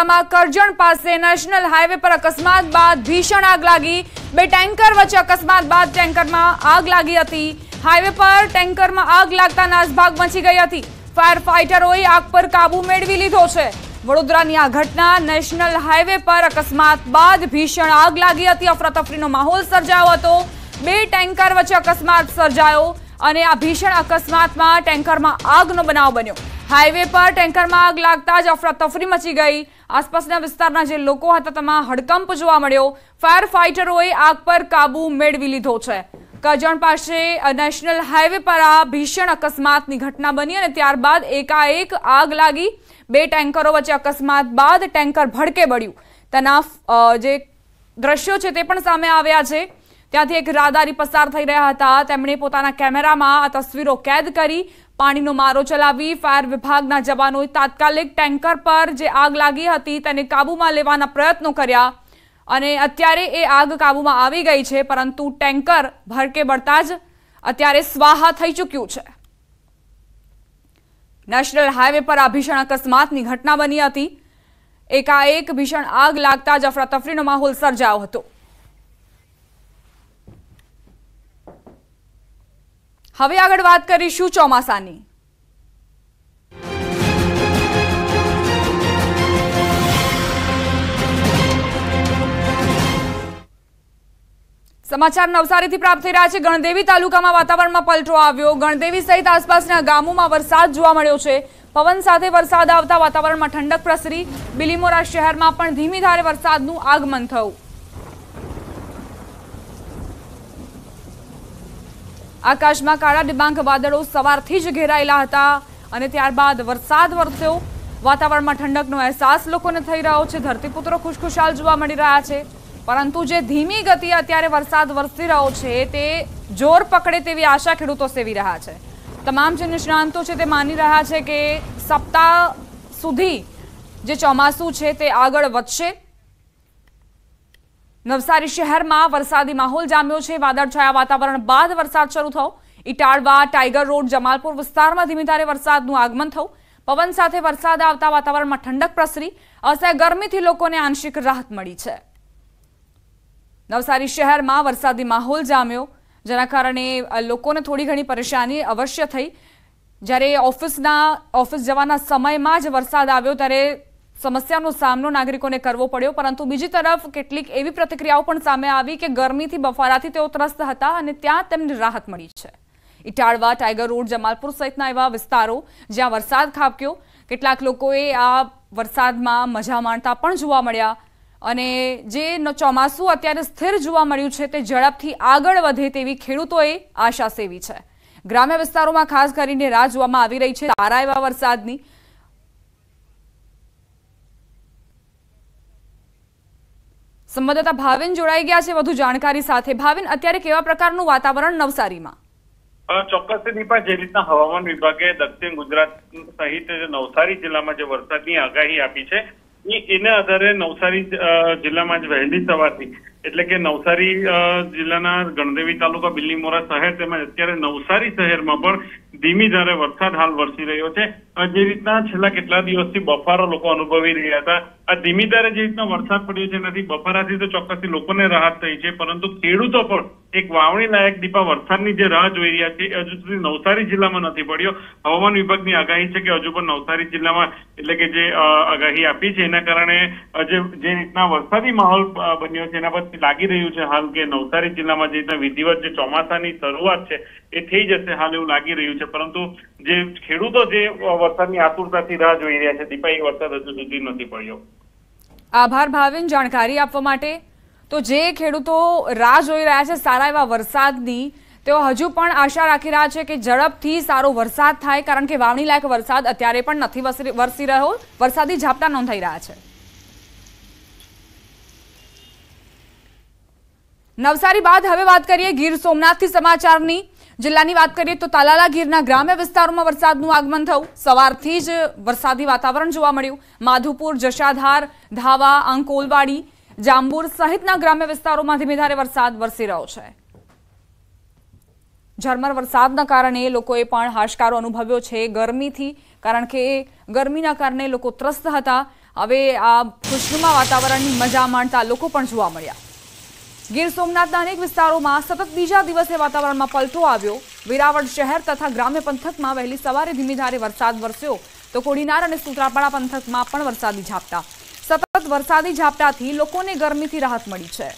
આમાં કરજણ પાસે national highway પર અકસ્માત બાદ ભીષણ આગ લાગી બે ટેન્કર વચ્ચે અકસ્માત બાદ ટેન્કરમાં આગ લાગી હતી હાઈવે પર ટેન્કરમાં આગ લાગતા નાસભાગ મચી ગઈ હતી ફાયર ફાઈટરોએ આગ પર કાબુ મેળવી લીધો છે વડોદરાની આ ઘટના નેશનલ હાઈવે પર અકસ્માત બાદ ભીષણ આગ લાગી હતી અફરાતફરીનો માહોલ સર્જાયો હતો બે ટેન્કર વચ્ચે અકસ્માત સર્જાયો અને આ ભીષણ અકસ્માતમાં ટેન્કરમાં આગનો બનાવ બન્યો હાઈવે પર ટેન્કરમાં આગ લાગતા જ અફરાતફરી મચી ગઈ આસપાસના વિસ્તારના જે લોકો હતા તેમાં હડકંપ જોવા મળ્યો ફાયર ફાઇટરોએ આગ પર કાબુ મેળવી લીધો છે કજણ પાસે નેશનલ હાઈવે પર આ ભીષણ અકસ્માતની ઘટના બની અને ત્યારબાદ એકાએક આગ લાગી બે ટેન્કરો વચ્ચે અકસ્માત બાદ ટેન્કર ભડકે બળ્યું તેના જે દ્રશ્યો છે તે પણ સામે આવ્યા છે ત્યાંથી એક રાહદારી પસાર થઈ રહ્યા હતા તેમણે પોતાના કેમેરામાં આ તસવીરો કેદ કરી પાણીનો મારો ચલાવી ફાયર વિભાગના જવાનોએ તાત્કાલિક ટેન્કર પર જે આગ લાગી હતી તેને કાબૂમાં લેવાના પ્રયત્નો કર્યા અને અત્યારે એ આગ કાબૂમાં આવી ગઈ છે પરંતુ ટેન્કર ભરકે બળતા જ અત્યારે સ્વાહા થઈ ચૂક્યું છે નેશનલ હાઈવે પર આ ભીષણ અકસ્માતની ઘટના બની હતી એકાએક ભીષણ આગ લાગતા જ અફરાતફરીનો માહોલ સર્જાયો હતો હવે આગળ વાત કરીશું ચોમાસાની સમાચાર નવસારીથી પ્રાપ્ત થઈ રહ્યા છે ગણદેવી તાલુકામાં વાતાવરણમાં પલટો આવ્યો ગણદેવી સહિત આસપાસના ગામોમાં વરસાદ જોવા મળ્યો છે પવન સાથે વરસાદ આવતા વાતાવરણમાં ઠંડક પ્રસરી બિલીમોરા શહેરમાં પણ ધીમી ધારે વરસાદનું આગમન થયું આકાશમાં કાળા ડિબાંગ વાદળો સવારથી જ ઘેરાયેલા હતા અને ત્યારબાદ વરસાદ વરસ્યો વાતાવરણમાં ઠંડકનો અહેસાસ લોકોને થઈ રહ્યો છે ધરતીપુત્રો ખુશખુશાલ જોવા મળી રહ્યા છે પરંતુ જે ધીમી ગતિ અત્યારે વરસાદ વરસી રહ્યો છે તે જોર પકડે તેવી આશા ખેડૂતો સેવી રહ્યા છે તમામ જે નિષ્ણાંતો છે તે માની રહ્યા છે કે સપ્તાહ સુધી જે ચોમાસું છે તે આગળ વધશે નવસારી શહેરમાં વરસાદી માહોલ જામ્યો છે વાદળછાયા વાતાવરણ બાદ વરસાદ શરૂ થયો ઇટાળવા ટાઈગર રોડ જમાલપુર વિસ્તારમાં ધીમી ધારે વરસાદનું આગમન થયું પવન સાથે વરસાદ આવતા વાતાવરણમાં ઠંડક પ્રસરી અસહ્ય ગરમીથી લોકોને આંશિક રાહત મળી છે નવસારી શહેરમાં વરસાદી માહોલ જામ્યો જેના કારણે લોકોને થોડી ઘણી પરેશાની અવશ્ય થઈ જ્યારે ઓફિસના ઓફિસ જવાના સમયમાં જ વરસાદ આવ્યો ત્યારે સમસ્યાનો સામનો નાગરિકોને કરવો પડ્યો પરંતુ બીજી તરફ કેટલીક એવી પ્રતિક્રિયાઓ પણ સામે આવી કે ગરમીથી બફારાથી તેઓ ત્રસ્ત હતા અને ત્યાં તેમને રાહત મળી છે ઇટાળવા ટાઈગર રોડ જમાલપુર સહિતના એવા વિસ્તારો જ્યાં વરસાદ ખાબક્યો કેટલાક લોકોએ આ વરસાદમાં મજા માણતા પણ જોવા મળ્યા અને જે ચોમાસું અત્યારે સ્થિર જોવા મળ્યું છે તે ઝડપથી આગળ વધે તેવી ખેડૂતોએ આશા સેવી છે ગ્રામ્ય વિસ્તારોમાં ખાસ કરીને રાહ જોવામાં આવી રહી છે સારા એવા વરસાદની સંવાદદાતા ભાવિન જોડાઈ ગયા છે વધુ જાણકારી સાથે ભાવિન અત્યારે કેવા પ્રકારનું વાતાવરણ નવસારીમાં ચોક્કસ દીપા જે રીતના હવામાન વિભાગે દક્ષિણ ગુજરાત સહિત નવસારી જિલ્લામાં જે વરસાદની આગાહી આપી છે એના આધારે નવસારી જિલ્લામાં જ વહેલી સવારથી એટલે કે નવસારી જિલ્લાના ગણદેવી તાલુકા બિલ્લીમોરા શહેર તેમજ અત્યારે નવસારી શહેરમાં પણ ધીમી ધારે વરસાદ હાલ વરસી રહ્યો છે જે રીતના છેલ્લા કેટલા દિવસથી બફારો લોકો અનુભવી રહ્યા હતા આ ધીમી ધારે જે રીતના વરસાદ પડ્યો છે નથી બફારાથી તો ચોક્કસથી લોકોને રાહત થઈ છે પરંતુ ખેડૂતો પણ એક વાવણી લાયક દીપા વરસાદની જે રાહ જોઈ રહ્યા છે હજુ સુધી નવસારી જિલ્લામાં નથી પડ્યો હવામાન વિભાગની આગાહી છે કે હજુ પણ નવસારી જિલ્લામાં એટલે કે જે આગાહી આપી છે એના કારણે જે રીતના વરસાદી માહોલ બન્યો છે એના પર લાગી રહ્યું છે હાલ કે નવસારી જિલ્લામાં જે રીતના વિધિવત જે ચોમાસાની શરૂઆત છે એ થઈ જશે હાલ એવું લાગી રહ્યું છે પરંતુ જે ખેડૂતો જે વરસાદની આતુરતાથી રાહ જોઈ રહ્યા છે દીપા એ વરસાદ હજુ સુધી નથી પડ્યો આભાર ભાવિન જાણકારી આપવા માટે તો જે ખેડૂતો રાહ જોઈ રહ્યા છે સારા એવા વરસાદની તેઓ હજુ પણ આશા રાખી રહ્યા છે કે ઝડપથી સારો વરસાદ થાય કારણ કે વાવણી લાયક વરસાદ અત્યારે પણ નથી વરસી રહ્યો વરસાદી ઝાપટા નોંધાઈ રહ્યા છે નવસારી બાદ હવે વાત કરીએ ગીર સોમનાથથી સમાચારની જિલ્લાની વાત કરીએ તો તાલાલા ગીરના ગ્રામ્ય વિસ્તારોમાં વરસાદનું આગમન થયું સવારથી જ વરસાદી વાતાવરણ જોવા મળ્યું માધુપુર જશાધાર ધાવા અંકોલવાડી જાંબુર સહિતના ગ્રામ્ય વિસ્તારોમાં ધીમે ધારે વરસાદ વરસી રહ્યો છે ઝરમર વરસાદના કારણે લોકોએ પણ હાશકારો અનુભવ્યો છે ગરમીથી કારણ કે ગરમીના કારણે લોકો ત્રસ્ત હતા હવે આ ખુશનુમા વાતાવરણની મજા માણતા લોકો પણ જોવા મળ્યા ગીર સોમનાથના અનેક વિસ્તારોમાં સતત બીજા દિવસે વાતાવરણમાં પલટો આવ્યો વેરાવળ શહેર તથા ગ્રામ્ય પંથકમાં વહેલી સવારે ધીમી ધારે વરસાદ વરસ્યો તો કોડીનાર અને સુત્રાપાડા પંથકમાં પણ વરસાદી ઝાપટા સતત વરસાદી ઝાપટાથી લોકોને ગરમીથી રાહત મળી છે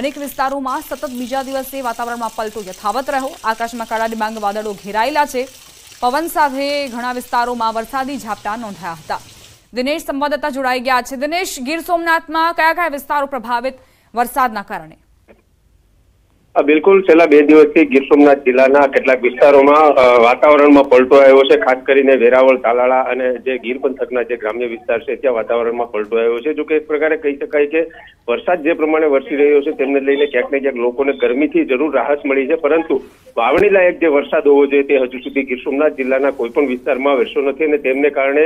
અનેક વિસ્તારોમાં સતત બીજા દિવસે વાતાવરણમાં પલટો યથાવત રહ્યો આકાશમાં કાળા ડિબાંગ વાદળો ઘેરાયેલા છે પવન સાથે ઘણા વિસ્તારોમાં વરસાદી ઝાપટા નોંધાયા હતા દિનેશ સંવાદદાતા જોડાઈ ગયા છે દિનેશ ગીર સોમનાથમાં કયા કયા વિસ્તારો પ્રભાવિત વરસાદના કારણે બિલકુલ છેલ્લા બે દિવસથી ગીર સોમનાથ જિલ્લાના કેટલાક વિસ્તારોમાં વાતાવરણમાં પલટો આવ્યો છે ખાસ કરીને વેરાવળ તાલાળા અને જે ગીર પંથકના જે ગ્રામ્ય વિસ્તાર છે ત્યાં વાતાવરણમાં પલટો આવ્યો છે જો કે એક પ્રકારે કહી શકાય કે વરસાદ જે પ્રમાણે વરસી રહ્યો છે તેમને લઈને ક્યાંક ને ક્યાંક લોકોને ગરમીથી જરૂર રાહત મળી છે પરંતુ વાવણી લાયક જે વરસાદ હોવો જોઈએ તે હજુ સુધી ગીર સોમનાથ જિલ્લાના કોઈ પણ વિસ્તારમાં વરસ્યો નથી અને તેમને કારણે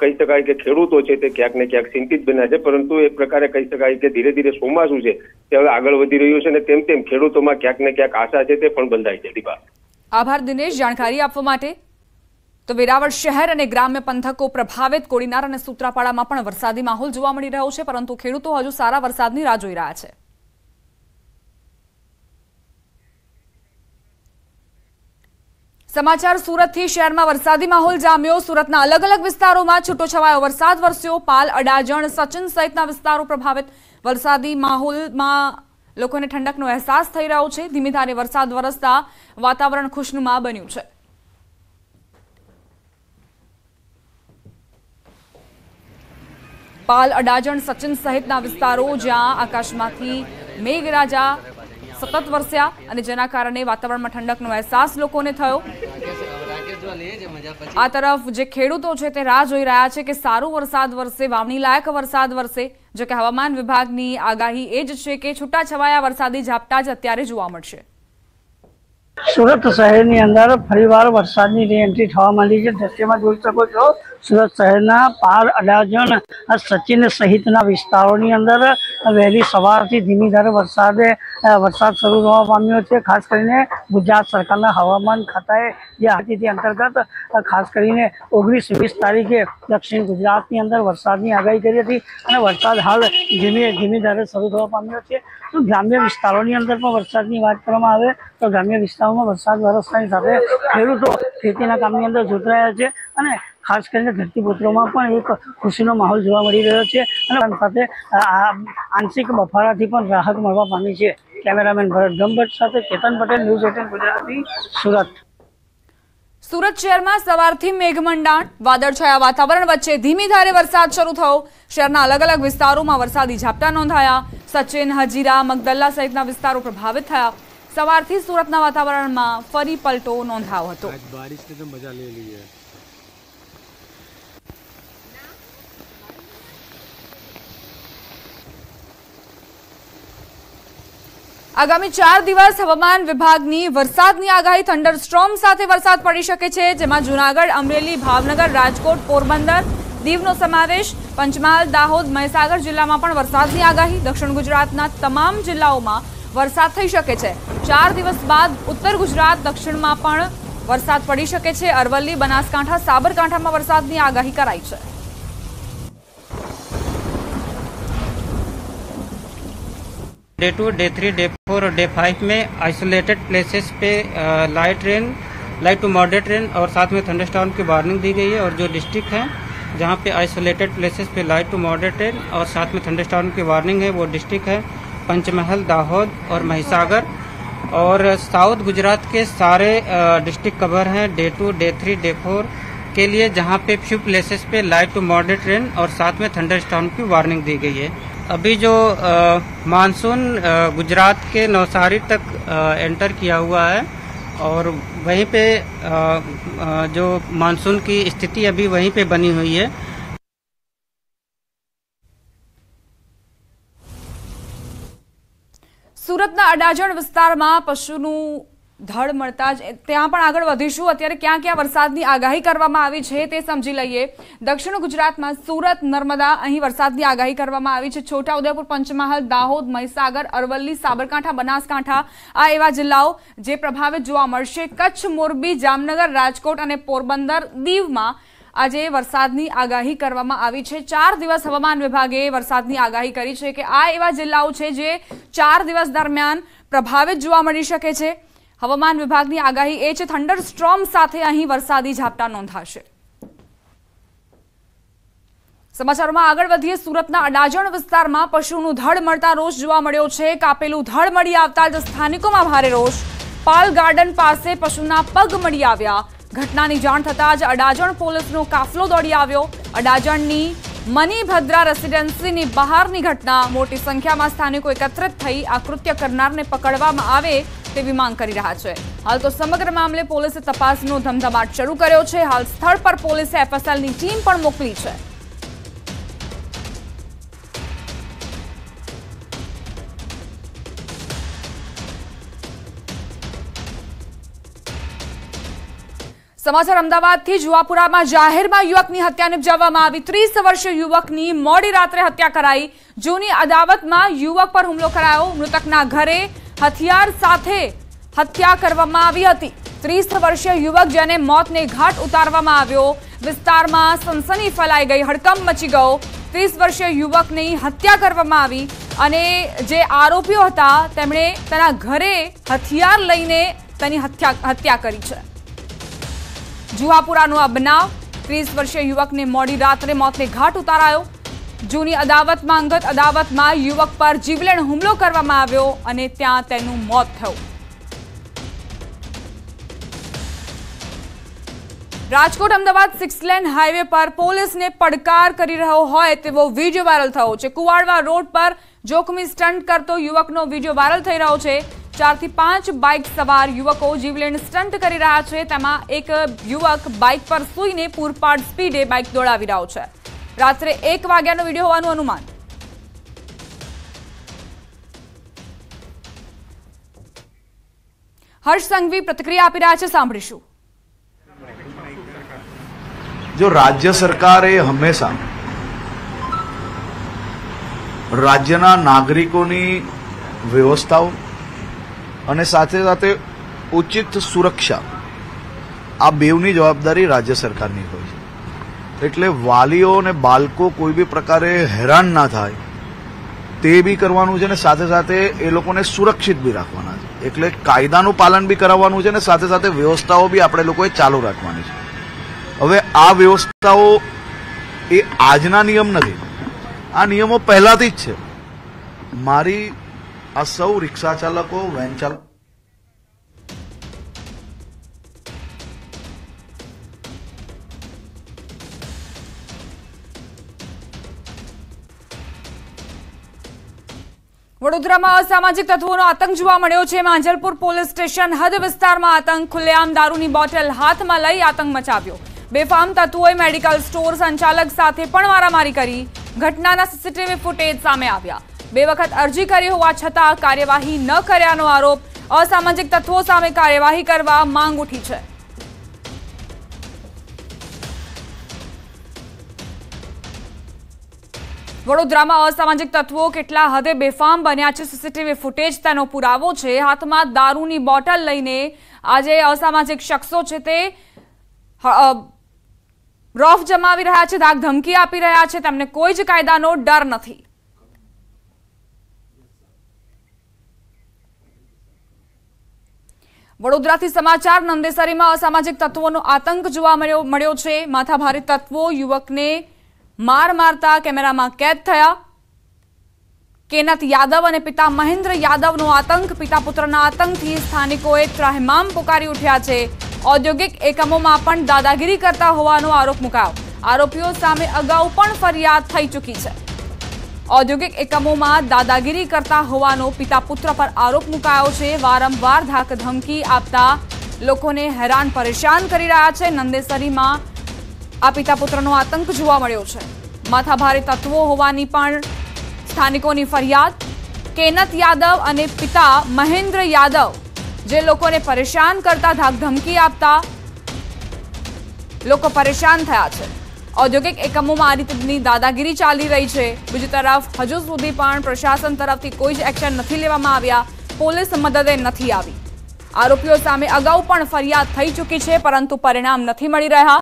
કહી શકાય કે ખેડૂતો છે તે ક્યાંક ને ક્યાંક ચિંતિત બન્યા છે પરંતુ એક પ્રકારે કહી શકાય કે ધીરે ધીરે ચોમાસું છે તે હવે આગળ વધી રહ્યું છે અને તેમ તેમ ખેડૂતોમાં ક્યાંક ને ક્યાંક આશા છે તે પણ બંધાય છે દીપા આભાર દિનેશ જાણકારી આપવા માટે તો વેરાવળ શહેર અને ગ્રામ્ય પંથકો પ્રભાવિત કોડીનાર અને સૂત્રાપાડામાં પણ વરસાદી માહોલ જોવા મળી રહ્યો છે પરંતુ ખેડૂતો હજુ સારા વરસાદની રાહ જોઈ રહ્યા છે સમાચાર સુરતથી શહેરમાં વરસાદી માહોલ જામ્યો સુરતના અલગ અલગ વિસ્તારોમાં છૂટોછવાયો વરસાદ વરસ્યો પાલ અડાજણ સચિન સહિતના વિસ્તારો પ્રભાવિત વરસાદી માહોલમાં લોકોને ઠંડકનો અહેસાસ થઈ રહ્યો છે ધીમી ધારે વરસાદ વરસતા વાતાવરણ ખુશનુમા બન્યું છે પાલ અડાજણ સચિન સહિતના વિસ્તારો જ્યાં આકાશમાંથી મેઘરાજા સતત વરસ્યા અને જેના કારણે વાતાવરણમાં ઠંડકનો અહેસાસ લોકોને થયો આ તરફ જે ખેડૂતો છે તે રાહ જોઈ રહ્યા છે કે સારો વરસાદ વરસે વાવણી લાયક વરસાદ વરસે જો કે હવામાન વિભાગની આગાહી એ જ છે કે છૂટાછવાયા વરસાદી ઝાપટા જ અત્યારે જોવા મળશે સુરત શહેરની અંદર ફરીવાર વરસાદની રીએન્ટ્રી થવા માંડી છે દ્રશ્યમાં જોઈ શકો છો સુરત શહેરના પાર અડાજણ સચિન સહિતના વિસ્તારોની અંદર વહેલી સવારથી ધીમી ધારે વરસાદે વરસાદ શરૂ થવા પામ્યો છે ખાસ કરીને ગુજરાત સરકારના હવામાન ખાતાએ જે આતિથિ અંતર્ગત ખાસ કરીને ઓગણીસ વીસ તારીખે દક્ષિણ ગુજરાતની અંદર વરસાદની આગાહી કરી હતી અને વરસાદ હાલ ધીમે ધીમી ધારે શરૂ થવા પામ્યો છે તો ગ્રામ્ય વિસ્તારોની અંદર પણ વરસાદની વાત કરવામાં આવે તો ગ્રામ્ય વિસ્તારોમાં વરસાદ વરસતાની સાથે ખેડૂતો ખેતીના કામની અંદર જોતરાયા છે અને ખાસ કરીને ધરતીપુત્રોમાં પણ એક ખુશીનો માહોલ જોવા મળી રહ્યો છે અને સાથે આંશિક બફારાથી પણ રાહત મળવા પામી છે કેમેરામેન ભરત ગંભટ સાથે કેતન પટેલ ન્યૂઝ એટીન ગુજરાતી સુરત સુરત શહેરમાં સવારથી મેઘમંડાણ વાદળછાયા વાતાવરણ વચ્ચે ધીમી ધારે વરસાદ શરૂ થયો શહેરના અલગ અલગ વિસ્તારોમાં વરસાદી ઝાપટા નોંધાયા સચિન હજીરા મગદલ્લા સહિતના વિસ્તારો પ્રભાવિત થયા સવારથી સુરતના વાતાવરણમાં ફરી પલટો નોંધાયો હતો આગામી ચાર દિવસ હવામાન વિભાગની વરસાદની આગાહી થંડરસ્ટ્રોમ સાથે વરસાદ પડી શકે છે જેમાં જૂનાગઢ અમરેલી ભાવનગર રાજકોટ પોરબંદર દીવનો સમાવેશ પંચમહાલ દાહોદ મહીસાગર જિલ્લામાં પણ વરસાદની આગાહી દક્ષિણ ગુજરાતના તમામ જિલ્લાઓમાં વરસાદ થઈ શકે છે ચાર દિવસ બાદ ઉત્તર ગુજરાત દક્ષિણમાં પણ વરસાદ પડી શકે છે અરવલ્લી બનાસકાંઠા સાબરકાંઠામાં વરસાદની આગાહી કરાઈ છે day two day three day और डे फाइव में आइसोलेटेड प्लेसेस पे light rain light to moderate rain और साथ में थंडरस्टॉर्म की वार्निंग दी गई है और जो डिस्ट्रिक्ट हैं जहाँ पे आइसोलेटेड प्लेसेस पे लाइट टू मॉडरेट रेन और साथ में थंडरस्टॉर्म की वार्निंग है वो डिस्ट्रिक्ट है पंचमहल दाहोद और महिसागर और साउथ गुजरात के सारे डिस्ट्रिक्ट कवर हैं day two day three day four के लिए जहाँ पे फ्यू प्लेसेस पे लाइट टू मॉडरेट रेन और साथ में थंडरस्टॉर्म की वार्निंग दी गई है अभी जो मानसून गुजरात के नवसारी तक आ, एंटर किया हुआ है और वहीं पे आ, जो मानसून की स्थिति अभी वहीं पे बनी हुई है सूरत अडाजण विस्तार में पशु ધડ મળતા જ ત્યાં પણ આગળ વધીશું અત્યારે ક્યાં ક્યાં વરસાદની આગાહી કરવામાં આવી છે તે સમજી લઈએ દક્ષિણ ગુજરાતમાં સુરત નર્મદા અહીં વરસાદની આગાહી કરવામાં આવી છે છોટાઉદેપુર પંચમહાલ દાહોદ મહીસાગર અરવલ્લી સાબરકાંઠા બનાસકાંઠા આ એવા જિલ્લાઓ જે પ્રભાવિત જોવા મળશે કચ્છ મોરબી જામનગર રાજકોટ અને પોરબંદર દીવમાં આજે વરસાદની આગાહી કરવામાં આવી છે ચાર દિવસ હવામાન વિભાગે વરસાદની આગાહી કરી છે કે આ એવા જિલ્લાઓ છે જે ચાર દિવસ દરમિયાન પ્રભાવિત જોવા મળી શકે છે હવામાન વિભાગની આગાહી એ છે થંડર સ્ટ્રોમ સાથે અહીં વરસાદી ઝાપટા નોંધાશે સમાચારોમાં આગળ વધીએ સુરતના અડાજણ વિસ્તારમાં પશુનું ધડ મળતા રોષ જોવા મળ્યો છે કાપેલું ધડ મળી આવતા જ સ્થાનિકોમાં ભારે રોષ પાલ ગાર્ડન પાસે પશુના પગ મળી આવ્યા ઘટનાની જાણ થતાં જ અડાજણ પોલીસનો કાફલો દોડી આવ્યો અડાજણની મનીભદ્રા રેસિડેન્સીની બહારની ઘટના મોટી સંખ્યામાં સ્થાનિકો એકત્રિત થઈ આ કૃત્ય કરનારને પકડવામાં આવે તેવી માંગ કરી રહ્યા છે હાલ તો સમગ્ર મામલે પોલીસે તપાસનો ધમધમાટ શરૂ કર્યો છે હાલ સ્થળ પર પોલીસે એફએસએલની ટીમ પણ મોકલી છે સમાચાર અમદાવાદથી જુવાપુરામાં જાહેરમાં યુવકની હત્યા નિપજાવવામાં આવી ત્રીસ વર્ષીય યુવકની મોડી રાત્રે હત્યા કરાઈ જૂની અદાવતમાં યુવક પર હુમલો કરાયો મૃતકના ઘરે હથિયાર સાથે હત્યા કરવામાં આવી હતી ત્રીસ વર્ષીય યુવક જેને મોતને ઘાટ ઉતારવામાં આવ્યો વિસ્તારમાં સનસની ફેલાઈ ગઈ હડકંપ મચી ગયો ત્રીસ વર્ષીય યુવકની હત્યા કરવામાં આવી અને જે આરોપીઓ હતા તેમણે તેના ઘરે હથિયાર લઈને તેની હત્યા હત્યા કરી છે જુહાપુરાનો આ બનાવ ત્રીસ વર્ષીય યુવકને મોડી રાત્રે મોતને ઘાટ ઉતારાયો જૂની અદાવતમાં અંગત અદાવતમાં યુવક પર જીવલેણ હુમલો કરવામાં આવ્યો અને ત્યાં તેનું મોત થયું Rajkot Ahmedabad six lane highway પર પોલીસને પડકાર કરી રહ્યો હોય તેવો વિડીયો વાયરલ થયો છે કુવાડવા રોડ પર જોખમી સ્ટન્ટ કરતો યુવકનો વિડીયો વાયરલ થઈ રહ્યો છે ચારથી પાંચ બાઇક સવાર યુવકો જીવલેણ સ્ટન્ટ કરી રહ્યા છે તેમાં એક યુવક બાઇક પર સૂઈને પૂરપાડ સ્પીડે બાઇક દોડાવી રહ્યો છે રાત્રે એક વાગ્યાનો વિડીયો હોવાનું અનુમાન હર્ષ સંઘવી પ્રતિક્રિયા આપી રહ્યા છે સાંભળીશું જો રાજ્ય સરકારે હંમેશા રાજ્યના નાગરિકોની વ્યવસ્થાઓ અને સાથે સાથે ઉચિત સુરક્ષા આ બેવની જવાબદારી રાજ્ય સરકારની હોય એટલે વાલીઓ અને બાળકો કોઈ બી પ્રકારે હેરાન ના થાય તે બી કરવાનું છે ને સાથે સાથે એ લોકોને સુરક્ષિત બી રાખવાના છે એટલે કાયદાનું પાલન બી કરાવવાનું છે અને સાથે સાથે વ્યવસ્થાઓ બી આપણે લોકોએ ચાલુ રાખવાની છે હવે આ વ્યવસ્થાઓ એ આજના નિયમ નથી આ નિયમો પહેલાથી જ છે મારી આ સૌ રિક્ષા ચાલકો વેન ચાલકો વડોદરામાં અસામાજિક તત્વોનો આતંક જોવા મળ્યો છે માંજલપુર પોલીસ સ્ટેશન હદ વિસ્તારમાં આતંક ખુલ્લેઆમ દારૂની બોટલ હાથમાં લઈ આતંક મચાવ્યો બેફામ તત્વોએ મેડિકલ સ્ટોર સંચાલક સાથે પણ મારામારી કરી ઘટનાના સીસીટીવી ફૂટેજ સામે આવ્યા બે વખત અરજી કરી હોવા છતાં કાર્યવાહી ન કર્યાનો આરોપ અસામાજિક તત્વો સામે કાર્યવાહી કરવા માંગ ઉઠી છે વડોદરામાં અસામાજિક તત્વો કેટલા હદે બેફામ બન્યા છે સીસીટીવી ફૂટેજ તેનો પુરાવો છે હાથમાં દારૂની બોટલ લઈને આજે અસામાજિક શખ્સો છે તે રોફ જમાવી રહ્યા છે ધાક ધમકી આપી રહ્યા છે તેમને કોઈ જ કાયદાનો ડર નથી વડોદરાથી સમાચાર નંદેસરીમાં અસામાજિક તત્વોનો આતંક જોવા મળ્યો મળ્યો છે માથાભારી તત્વો યુવકને માર મારતા કેમેરામાં કેદ થયા કેનત યાદવ અને પિતા મહેન્દ્ર યાદવનો આતંક પિતા પુત્રના આતંકથી સ્થાનિકોએ ત્રાહિમામ પુકારી ઉઠ્યા છે ઔદ્યોગિક એકમોમાં પણ દાદાગીરી કરતા હોવાનો આરોપ મુકાયો આરોપીઓ સામે અગાઉ પણ ફરિયાદ થઈ ચૂકી છે ઔદ્યોગિક એકમોમાં દાદાગીરી કરતા હોવાનો પિતા પુત્ર પર આરોપ મુકાયો છે વારંવાર ધાક ધમકી આપતા લોકોને હેરાન પરેશાન કરી રહ્યા છે નંદેસરીમાં આ પિતા પુત્રનો આતંક જોવા મળ્યો છે માથાભારે તત્વો હોવાની પણ સ્થાનિકોની ફરિયાદ કેનત યાદવ અને પિતા મહેન્દ્ર યાદવ જે લોકોને પરેશાન કરતા ધાકધમકી આપતા લોકો પરેશાન થયા છે ઔદ્યોગિક એકમોમાં આ રીતની દાદાગીરી ચાલી રહી છે બીજી તરફ હજુ સુધી પણ પ્રશાસન તરફથી કોઈ જ એક્શન નથી લેવામાં આવ્યા પોલીસ મદદે નથી આવી આરોપીઓ સામે અગાઉ પણ ફરિયાદ થઈ ચૂકી છે પરંતુ પરિણામ નથી મળી રહ્યા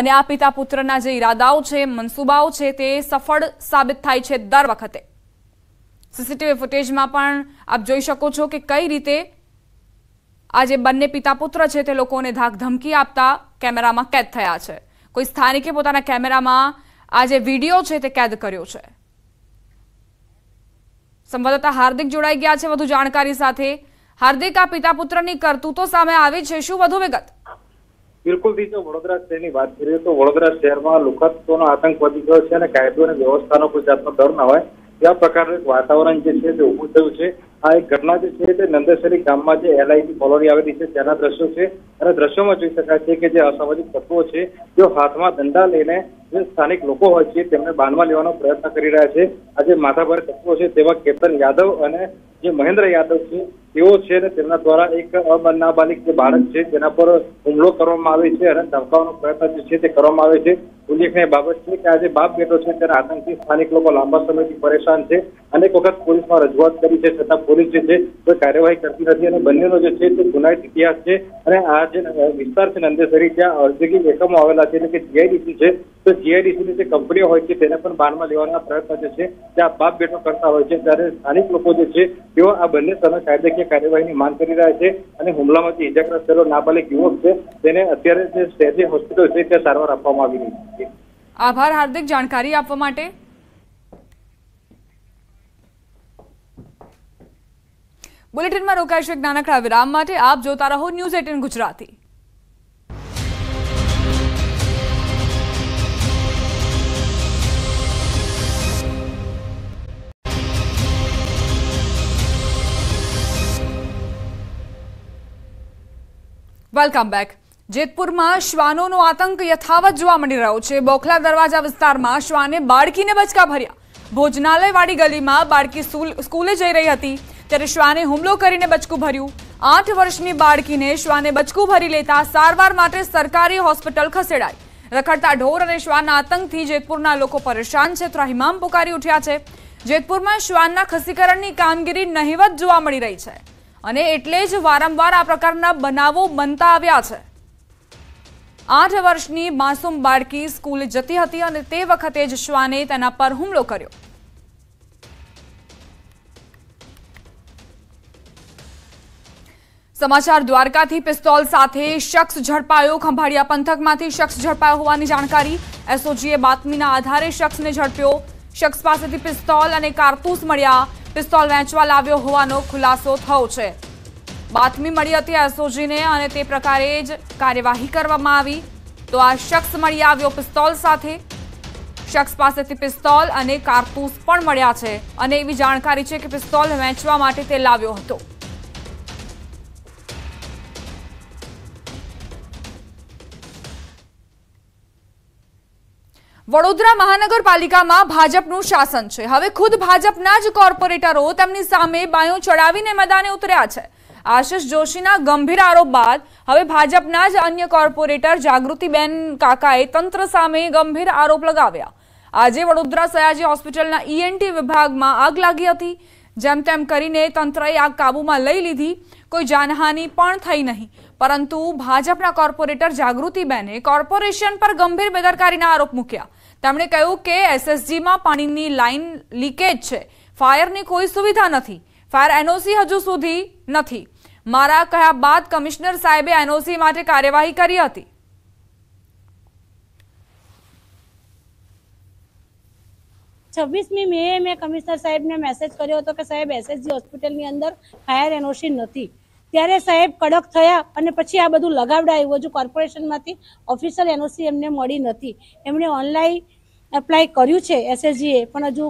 અને આ પિતા પુત્રના જે ઈરાદાઓ છે મનસુબાઓ છે તે સફળ સાબિત થાય છે દર વખતે સીસીટીવી ફૂટેજમાં પણ આપ જોઈ શકો છો કે કઈ રીતે આ જે બંને પિતા પુત્ર છે તે લોકોને ધાકધમકી આપતા કેમેરામાં કેદ થયા છે કોઈ સ્થાનિકે પોતાના કેમેરામાં આ જે વિડીયો છે તે કેદ કર્યો છે સંવાદદાતા હાર્દિક જોડાઈ ગયા છે વધુ જાણકારી સાથે હાર્દિક આ પિતા પુત્રની કરતૂતો સામે આવી છે શું વધુ વિગત બિલકુલથી જો વડોદરા શહેરની વાત કરીએ તો વડોદરા શહેરમાં લુખતનો આતંક વધી ગયો છે અને કાયદો અને વ્યવસ્થાનો કોઈ જાતનો ડર ન હોય એવા પ્રકારનું એક વાતાવરણ જે છે તે ઉભું થયું છે આ એક ઘટના જે છે તે નંદેસરી ગામમાં જે એલઆઈટી કોલોની આવેલી છે તેના દ્રશ્યો છે અને દ્રશ્યોમાં જોઈ શકાય છે કે જે અસામાજિક તત્વો છે તેઓ હાથમાં દંડા લઈને જે સ્થાનિક લોકો હોય છે તેમને બાનમાં લેવાનો પ્રયત્ન કરી રહ્યા છે આજે માથાભાર તત્વો છે તેમાં કેતન યાદવ અને જે મહેન્દ્ર યાદવ છે તેઓ છે ને તેમના દ્વારા એક અનાબાલિક જે બાળક છે તેના પર હુમલો કરવામાં આવે છે અને ધમકાવવાનો પ્રયત્ન જે છે તે કરવામાં આવે છે ઉલ્લેખનીય બાબત છે કે આજે બાપ બેટો છે તેના આતંકથી સ્થાનિક લોકો લાંબા સમયથી પરેશાન છે અનેક વખત પોલીસમાં રજૂઆત કરી છે છતાં પોલીસ જે છે કોઈ કાર્યવાહી કરતી નથી અને બંનેનો જે છે તે ગુનાહિત ઇતિહાસ છે અને આ જે વિસ્તાર છે નંદેસરી ત્યાં ઔદ્યોગિક એકમો આવેલા છે એટલે કે જીઆઈડીસી છે તો જીઆઈડીસીની જે કંપનીઓ હોય છે તેને પણ બારમાં લેવાના પ્રયત્ન જે છે ત્યાં બાપ બેટો કરતા હોય છે ત્યારે સ્થાનિક લોકો જે છે તેઓ આ બંને સામે કાયદાકીય કાર્યવાહીની માંગ કરી રહ્યા છે અને હુમલામાંથી ઇજાગ્રસ્ત થયેલો નાબાલિક યુવક છે તેને અત્યારે જે સ્ટેજી હોસ્પિટલ છે ત્યાં સારવાર આપવામાં આવી રહી છે આભાર હાર્દિક જાણકારી આપવા માટે બુલેટિનમાં રોકાઈશું એક નાનકડા વિરામ માટે આપ જોતા રહો news eighteen Gujarati welcome back જેતપુરમાં શ્વાનોનો આતંક યથાવત જોવા મળી રહ્યો છે બોખલા દરવાજા વિસ્તારમાં શ્વાને બાળકીને બચકા ભર્યા ભોજનાલયવાળી ગલીમાં બાળકી સ્કૂલે જઈ રહી હતી ત્યારે શ્વાને હુમલો કરીને બચકું ભર્યું આઠ વર્ષની બાળકીને શ્વાને બચકું ભરી લેતા સારવાર માટે સરકારી હોસ્પિટલ ખસેડાઈ રખડતા ઢોર અને શ્વાનના આતંકથી જેતપુરના લોકો પરેશાન છે ત્રાહિમામ પુકારી ઉઠ્યા છે જેતપુરમાં શ્વાનના ખસીકરણની કામગીરી નહિવત જોવા મળી રહી છે અને એટલે જ વારંવાર આ પ્રકારના બનાવો બનતા આવ્યા છે આઠ વર્ષની માસૂમ બાળકી સ્કૂલે જતી હતી અને તે વખતે જ શ્વાને તેના પર હુમલો કર્યો સમાચાર દ્વારકાથી પિસ્તોલ સાથે શખ્સ ઝડપાયો ખંભાળિયા પંથકમાંથી શખ્સ ઝડપાયો હોવાની જાણકારી એસઓજીએ બાતમીના આધારે શખ્સને ઝડપ્યો શખ્સ પાસેથી પિસ્તોલ અને કારતૂસ મળ્યા પિસ્તોલ વહેંચવા લાવ્યો હોવાનો ખુલાસો થયો છે બાતમી મળી હતી એસઓજીને અને તે પ્રકારે જ કાર્યવાહી કરવામાં આવી તો આ શખ્સ મળી આવ્યો પિસ્તોલ સાથે શખ્સ પાસેથી પિસ્તોલ અને કારતૂસ પણ મળ્યા છે અને એવી જાણકારી છે કે પિસ્તોલ વહેંચવા માટે તે લાવ્યો હતો વડોદરા મહાનગરપાલિકામાં ભાજપનું શાસન છે હવે ખુદ ભાજપના જ કોર્પોરેટરો તેમની સામે બાયો ચડાવીને મેદાને ઉતર્યા છે આશિષ જોશીના ગંભીર આરોપ બાદ હવે ભાજપના જ અન્ય કોર્પોરેટર જાગૃતિબેન કાકાએ તંત્ર સામે ગંભીર આરોપ લગાવ્યા આજે વડોદરા સયાજી હોસ્પિટલના ઈએનટી e વિભાગમાં આગ લાગી હતી જેમ તેમ કરીને તંત્રએ આગ કાબૂમાં લઈ લીધી કોઈ જાનહાની પણ થઈ નહીં પરંતુ ભાજપના કોર્પોરેટર જાગૃતિબેને કોર્પોરેશન પર ગંભીર બેદરકારીના આરોપ મૂક્યા તેમણે કહ્યું કે એસએસજીમાં પાણીની લાઇન લીકેજ છે ફાયરની કોઈ સુવિધા નથી ફાયર એનઓસી હજુ સુધી નથી મારા કહ્યા બાદ કમિશનર સાહેબે એનઓસી માટે કાર્યવાહી કરી હતી છવ્વીસમી મે મેં કમિશનર સાહેબને મેસેજ કર્યો હતો કે સાહેબ એસએસજી હોસ્પિટલની અંદર ફાયર એનઓસી નથી ત્યારે સાહેબ કડક થયા અને પછી આ બધું લગાવડાયું હજુ કોર્પોરેશનમાંથી ઓફિશિયલ એનઓસી એમને મળી નથી એમણે ઓનલાઈન એપ્લાય કર્યું છે એસએસજીએ પણ હજુ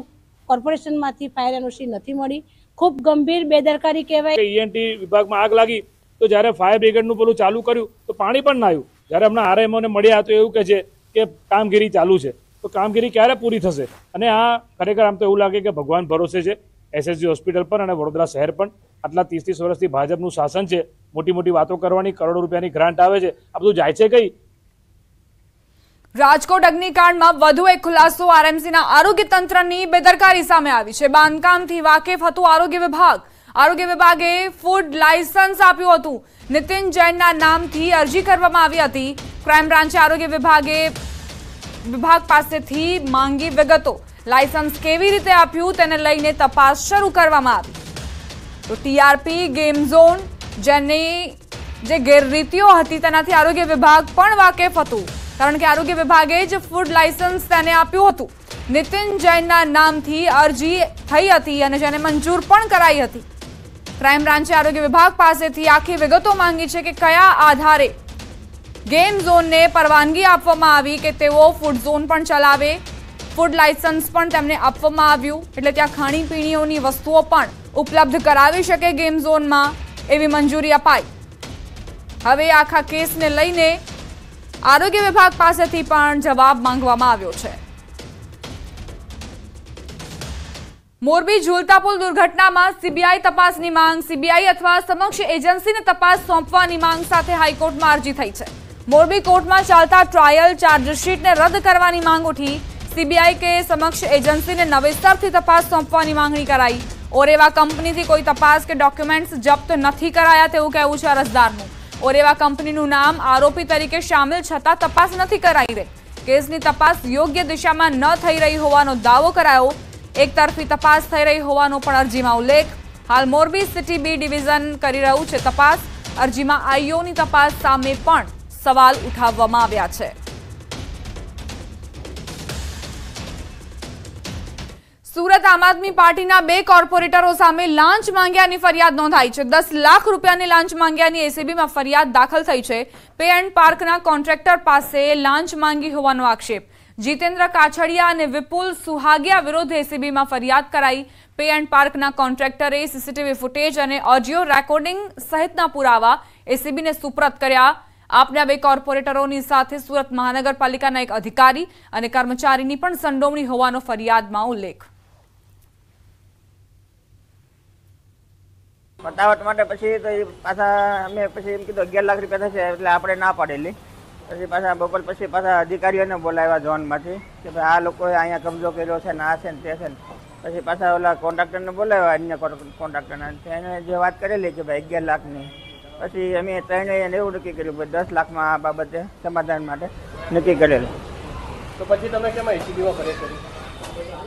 કોર્પોરેશનમાંથી ફાયર એનઓસી નથી મળી ખૂબ ગંભીર બેદરકારી કહેવાય ઈએનટી e વિભાગમાં આગ લાગી તો જ્યારે ફાયર બ્રિગેડનું પેલું ચાલુ કર્યું તો પાણી પણ ના જ્યારે હમણાં આરએમઓને મળ્યા તો એવું કહે છે કે કામગીરી ચાલુ છે તો કામગીરી ક્યારે પૂરી થશે અને આ ખરેખર આમ તો એવું લાગે કે ભગવાન ભરોસે છે એસએસજી હોસ્પિટલ પર અને વડોદરા શહેર પણ આટલા ત્રીસ ત્રીસ વર્ષથી ભાજપનું શાસન છે મોટી મોટી વાતો કરવાની કરોડો રૂપિયાની ગ્રાન્ટ આવે છે આ બધું જાય છે કઈ રાજકોટ અગ્નિકાંડમાં વધુ એક ખુલાસો આરએમસીના આરોગ્ય તંત્રની બેદરકારી સામે આવી છે બાંધકામથી વાકેફ હતું આરોગ્ય વિભાગ આરોગ્ય વિભાગે ફૂડ લાયસન્સ આપ્યું હતું નિતિન જૈનના નામથી અરજી કરવામાં આવી હતી ક્રાઇમ બ્રાન્ચે આરોગ્ય વિભાગે વિભાગ પાસેથી માંગી વિગતો લાયસન્સ કેવી રીતે આપ્યું તેને લઈને તપાસ શરૂ કરવામાં આવી તો ટીઆરપી ગેમ ઝોન જેની જે ગેરરીતિઓ હતી તેનાથી આરોગ્ય વિભાગ પણ વાકેફ હતું કારણ કે આરોગ્ય વિભાગે જ ફૂડ લાયસન્સ તેને આપ્યું હતું નિતિન જૈનના નામથી અરજી થઈ હતી અને જેને મંજૂર પણ કરાઈ હતી ક્રાઇમ બ્રાન્ચે આરોગ્ય વિભાગ પાસેથી આખી વિગતો માંગી છે કે કયા આધારે ગેમ ઝોનને પરવાનગી આપવામાં આવી કે તેઓ ફૂડ ઝોન પણ ચલાવે ફૂડ લાયસન્સ પણ તેમને આપવામાં આવ્યું એટલે ત્યાં ખાણીપીણીઓની વસ્તુઓ પણ ઉપલબ્ધ કરાવી શકે ગેમ ઝોનમાં એવી મંજૂરી અપાઈ હવે આખા કેસને લઈને આરોગ્ય વિભાગ પાસેથી પણ જવાબ માંગવામાં આવ્યો છે મોરબી ઝુલતા પુલ દુર્ઘટનામાં સીબીઆઈ તપાસની માંગ સીબીઆઈ અથવા સમક્ષ એજન્સીને તપાસ સોંપવાની માંગ સાથે હાઈકોર્ટમાં અરજી થઈ છે મોરબી કોર્ટમાં ચાલતા ટ્રાયલ ચાર્જશીટને રદ કરવાની માંગ ઉઠી સીબીઆઈ કે સમક્ષ એજન્સીને નવેસરથી તપાસ સોંપવાની માંગણી કરાઈ ઓરેવા કંપનીથી કોઈ તપાસ કે ડોક્યુમેન્ટ્સ જપ્ત નથી કરાયા તેવું કહેવું છે અરજદારનું ઓરેવા કંપનીનું નામ આરોપી તરીકે સામેલ છતાં તપાસ નથી કરાઈ રહી કેસની તપાસ યોગ્ય દિશામાં ન થઈ રહી હોવાનો દાવો કરાયો એકતરફી તપાસ થઈ રહી હોવાનો પણ અરજીમાં ઉલ્લેખ હાલ મોરબી સિટી બી ડિવિઝન કરી રહ્યું છે તપાસ અરજીમાં આઈઓની તપાસ સામે પણ સવાલ ઉઠાવવામાં આવ્યા છે સુરત આમ આદમી પાર્ટીના બે કોર્પોરેટરો સામે લાંચ માંગ્યાની ફરિયાદ નોંધાઈ છે દસ લાખ રૂપિયાની લાંચ માંગ્યાની એસીબીમાં ફરિયાદ દાખલ થઈ છે પે એન્ડ પાર્કના કોન્ટ્રાક્ટર પાસે લાંચ માંગી હોવાનો આક્ષેપ જીતેન્દ્ર કાછડિયા અને વિપુલ સુહાગિયા વિરુદ્ધ એસીબીમાં ફરિયાદ કરાઈ પે એન્ડ પાર્કના કોન્ટ્રાક્ટરે સીસીટીવી ફૂટેજ અને ઓડિયો રેકોર્ડિંગ સહિતના પુરાવા એસીબીને સુપ્રત કર્યા આપના બે કોર્પોરેટરોની સાથે સુરત મહાનગરપાલિકાના એક અધિકારી અને કર્મચારીની પણ સંડોવણી હોવાનો ફરિયાદમાં ઉલ્લેખ પતાવટ માટે પછી તો એ પાછા અમે પછી એમ કીધું અગિયાર લાખ રૂપિયા થશે એટલે આપણે ના પાડેલી પછી પાછા બપોર પછી પાછા અધિકારીઓને બોલાવ્યા ઝોનમાંથી કે ભાઈ આ લોકોએ અહીંયા કબજો કર્યો છે ને આ છે ને તે છે ને પછી પાછા ઓલા કોન્ટ્રાક્ટરને બોલાવ્યા અન્ય કોન્ટ્રાક્ટરને એને જે વાત કરેલી કે ભાઈ અગિયાર લાખની પછી અમે ત્રણેય એવું નક્કી કર્યું ભાઈ દસ લાખમાં આ બાબતે સમાધાન માટે નક્કી કરેલું તો પછી તમે કેમ એસીબીમાં ફરિયાદ કરી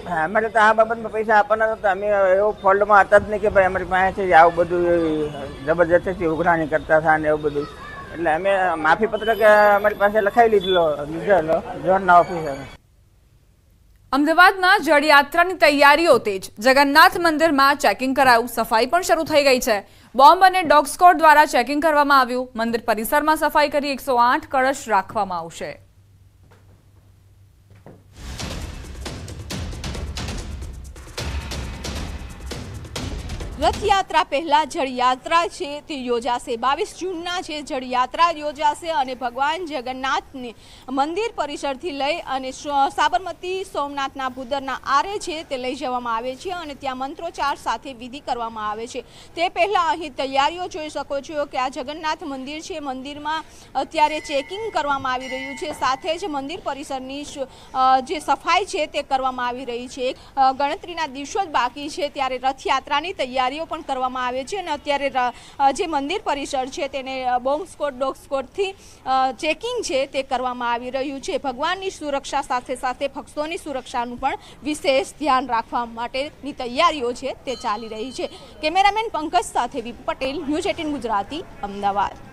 અમારે તો આ બાબતમાં પૈસા આપવાના તો અમે એવો ફોલ્ડમાં હતા જ નહીં કે ભાઈ અમારી પાસેથી આવું બધું જબરજસ્તીથી ઉઘરાણી કરતા હતા ને એવું બધું એટલે અમે માફી પત્રક અમારી પાસે લખાવી લીધેલો લીધેલો ઝોનના ઓફિસરે અમદાવાદમાં જળયાત્રાની તૈયારીઓ તેજ જગન્નાથ મંદિરમાં ચેકિંગ કરાયું સફાઈ પણ શરૂ થઈ ગઈ છે બોમ્બ અને ડોગ સ્કોડ દ્વારા ચેકિંગ કરવામાં આવ્યું મંદિર પરિસરમાં સફાઈ કરી એકસો કળશ રાખવામાં આવશે રથયાત્રા પહેલાં જળયાત્રા છે તે યોજાશે બાવીસ જૂનના છે જળયાત્રા યોજાશે અને ભગવાન જગન્નાથને મંદિર પરિસરથી લઈ અને સાબરમતી સોમનાથના ભૂદરના આરે છે તે લઈ જવામાં આવે છે અને ત્યાં મંત્રોચ્ચાર સાથે વિધિ કરવામાં આવે છે તે પહેલાં અહીં તૈયારીઓ જોઈ શકો છો કે આ જગન્નાથ મંદિર છે મંદિરમાં અત્યારે ચેકિંગ કરવામાં આવી રહ્યું છે સાથે જ મંદિર પરિસરની જે સફાઈ છે તે કરવામાં આવી રહી છે ગણતરીના દિવસો જ બાકી છે ત્યારે રથયાત્રાની તૈયારી કાર્યો પણ કરવામાં આવે છે અને અત્યારે જે મંદિર પરિસર છે તેને બોમ્બ સ્કોટ ડોગ સ્કોટથી ચેકિંગ છે તે કરવામાં આવી રહ્યું છે ભગવાનની સુરક્ષા સાથે સાથે ભક્તોની સુરક્ષાનું પણ વિશેષ ધ્યાન રાખવા માટેની તૈયારીઓ છે તે ચાલી રહી છે કેમેરામેન પંકજ સાથે V Patel news eighteen Gujarati Ahmedabad